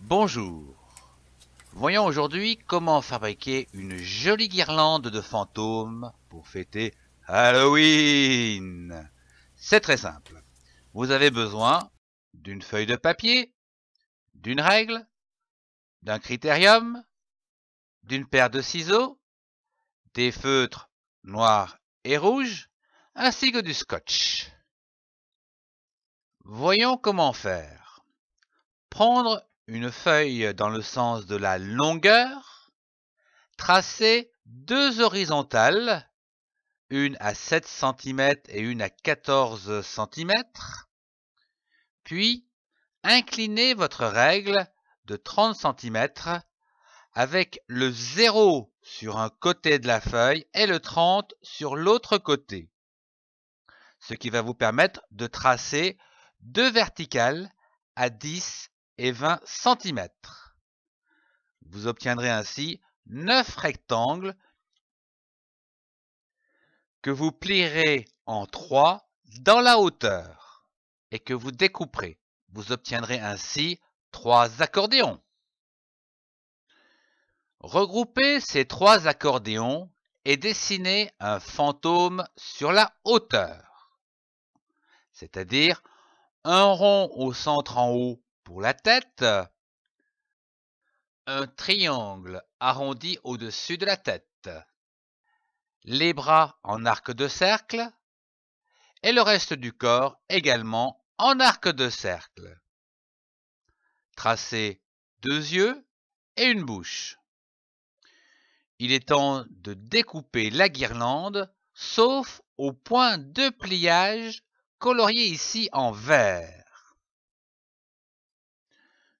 Bonjour Voyons aujourd'hui comment fabriquer une jolie guirlande de fantômes pour fêter Halloween C'est très simple. Vous avez besoin d'une feuille de papier, d'une règle, d'un critérium, d'une paire de ciseaux, des feutres noirs et rouges, ainsi que du scotch. Voyons comment faire. Prendre une feuille dans le sens de la longueur, tracez deux horizontales, une à 7 cm et une à 14 cm, puis inclinez votre règle de 30 cm avec le 0 sur un côté de la feuille et le 30 sur l'autre côté, ce qui va vous permettre de tracer deux verticales à 10 cm et 20 cm. Vous obtiendrez ainsi 9 rectangles que vous plierez en 3 dans la hauteur et que vous découperez. Vous obtiendrez ainsi 3 accordéons. Regroupez ces trois accordéons et dessinez un fantôme sur la hauteur, c'est-à-dire un rond au centre en haut la tête. Un triangle arrondi au-dessus de la tête. Les bras en arc de cercle. Et le reste du corps également en arc de cercle. Tracez deux yeux et une bouche. Il est temps de découper la guirlande, sauf au point de pliage colorié ici en vert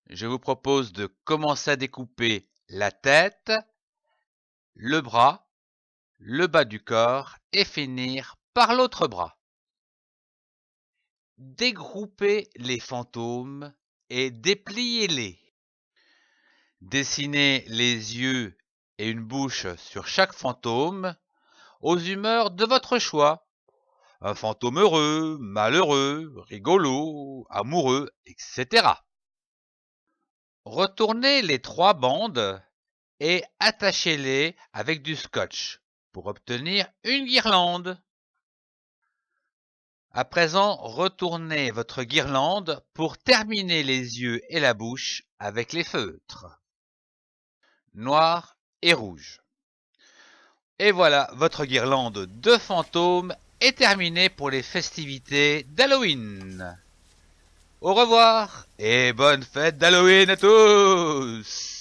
je vous propose de commencer à découper la tête, le bras, le bas du corps et finir par l'autre bras. Dégroupez les fantômes et dépliez-les. Dessinez les yeux et une bouche sur chaque fantôme aux humeurs de votre choix. Un fantôme heureux, malheureux, rigolo, amoureux, etc. Retournez les trois bandes et attachez-les avec du scotch pour obtenir une guirlande. À présent, retournez votre guirlande pour terminer les yeux et la bouche avec les feutres. Noir et rouge. Et voilà, votre guirlande de fantômes est terminée pour les festivités d'Halloween. Au revoir et bonne fête d'Halloween à tous